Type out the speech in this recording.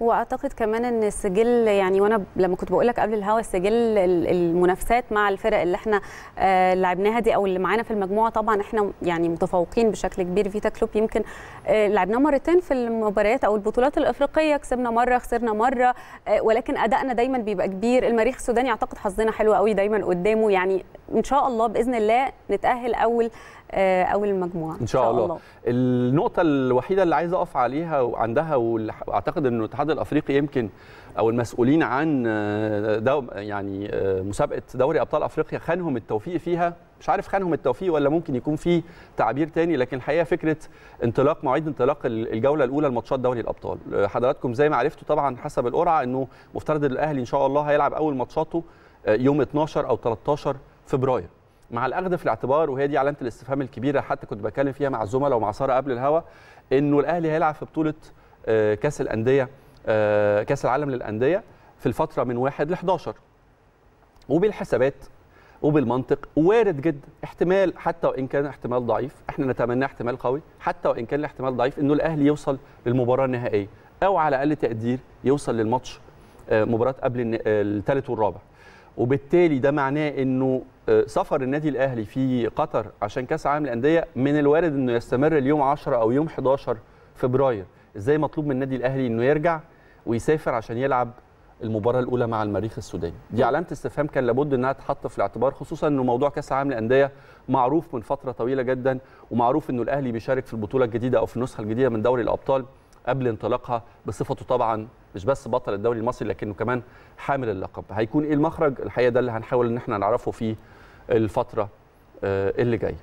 واعتقد كمان ان السجل يعني وانا لما كنت بقول لك قبل الهوا السجل المنافسات مع الفرق اللي احنا آه، لعبناها دي او اللي معانا في المجموعه طبعا احنا يعني متفوقين بشكل كبير فيتا كلوب يمكن آه، لعبناه مرتين في المباريات او البطولات الافريقيه كسبنا مره خسرنا مره آه، ولكن ادائنا دايما بيبقى كبير المريخ السوداني اعتقد حظنا حلو قوي دايما قدامه يعني ان شاء الله باذن الله نتاهل اول اول المجموعه ان شاء, إن شاء الله. الله النقطه الوحيده اللي عايز اقف عليها وعندها واعتقد انه الاتحاد الافريقي يمكن او المسؤولين عن آه، دو يعني آه، مسابقه دوري ابطال افريقيا خانهم التوفيق فيها مش عارف خانهم التوفيق ولا ممكن يكون في تعبير تاني لكن الحقيقه فكره انطلاق مواعيد انطلاق الجوله الاولى لماتشات دوري الابطال آه، حضراتكم زي ما عرفتوا طبعا حسب القرعه انه مفترض الاهلي ان شاء الله هيلعب اول ماتشاته يوم 12 او 13 فبراير مع الاخذ في الاعتبار وهي دي علامه الاستفهام الكبيره حتى كنت بتكلم فيها مع الزملاء ومع ساره قبل الهوا انه الاهلي هيلعب في بطوله كاس الانديه آه، كاس العالم للانديه في الفتره من 1 ل 11 وبالحسابات وبالمنطق وارد جدا احتمال حتى وان كان احتمال ضعيف احنا نتمنى احتمال قوي حتى وان كان الاحتمال ضعيف انه الاهلي يوصل للمباراه النهائيه او على اقل تقدير يوصل للماتش آه، مباراه قبل آه، الثالث والرابع وبالتالي ده معناه انه سفر النادي الاهلي في قطر عشان كاس العالم للانديه من الوارد انه يستمر اليوم 10 او يوم 11 فبراير ازاي مطلوب من النادي الاهلي انه يرجع ويسافر عشان يلعب المباراه الاولى مع المريخ السوداني دي علامه استفهام كان لابد انها تحط في الاعتبار خصوصا انه موضوع كاس العالم للانديه معروف من فتره طويله جدا ومعروف انه الاهلي بيشارك في البطوله الجديده او في النسخه الجديده من دوري الابطال قبل انطلاقها بصفته طبعا مش بس بطل الدوري المصري لكنه كمان حامل اللقب هيكون ايه المخرج الحقيقه ده اللي هنحاول ان احنا نعرفه في الفتره آه، اللي جايه